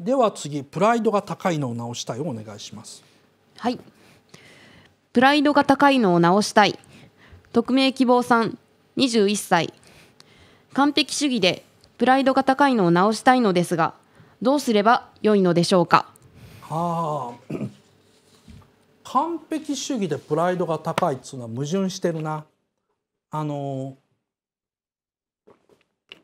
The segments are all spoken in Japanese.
では次プライドが高いのを直したいお願いしますはいプライドが高いのを直したい匿名希望さん21歳完璧主義でプライドが高いのを直したいのですがどうすればよいのでしょうかはあ完璧主義でプライドが高いっつうのは矛盾してるなあの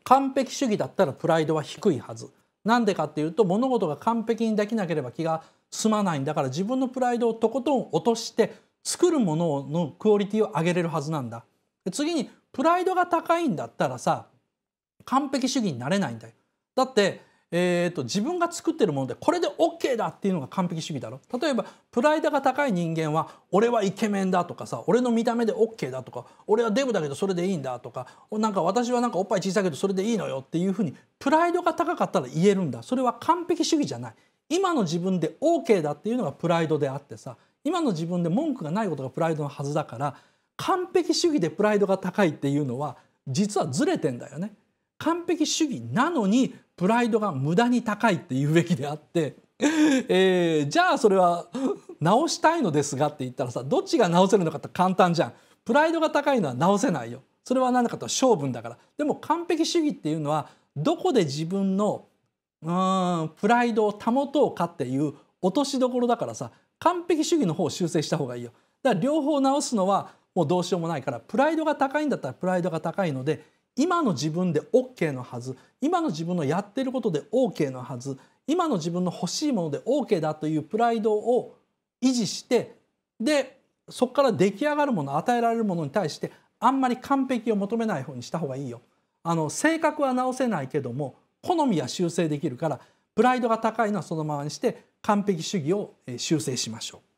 完璧主義だったらプライドは低いはずなんでかっていうと物事が完璧にできなければ気が済まないんだから自分のプライドをとことん落として作るもののクオリティを上げれるはずなんだ。次にプライドが高いんだったらさ完璧主義になれないんだよ。だってえーと、自分が作ってるものでこれで OK だっていうのが完璧主義だろ例えばプライドが高い人間は俺はイケメンだとかさ俺の見た目で OK だとか俺はデブだけどそれでいいんだとかなんか私はなんかおっぱい小さいけどそれでいいのよっていうふうにプライドが高かったら言えるんだそれは完璧主義じゃない今の自分で OK だっていうのがプライドであってさ今の自分で文句がないことがプライドのはずだから完璧主義でプライドが高いっていうのは実はずれてんだよね。完璧主義なのにプライドが無駄に高いって言うべきであって、えー、じゃあそれは直したいのですがって言ったらさどっちが直せるのかって簡単じゃん。プライドが高いのは直せないよ。それは何だかと性分だから。でも完璧主義っていうのはどこで自分のうんプライドを保とうかっていう落としどころだからさ完璧主義の方を修正した方がいいよ。だから両方直すのはもうどうしようもないからプライドが高いんだったらプライドが高いので今の自分で OK のはず今の自分のやってることで OK のはず今の自分の欲しいもので OK だというプライドを維持してでそこから出来上がるもの与えられるものに対してあんまり完璧を求めない方にした方がいいよ。あの性格は直せないけども好みは修正できるからプライドが高いのはそのままにして完璧主義を修正しましょう。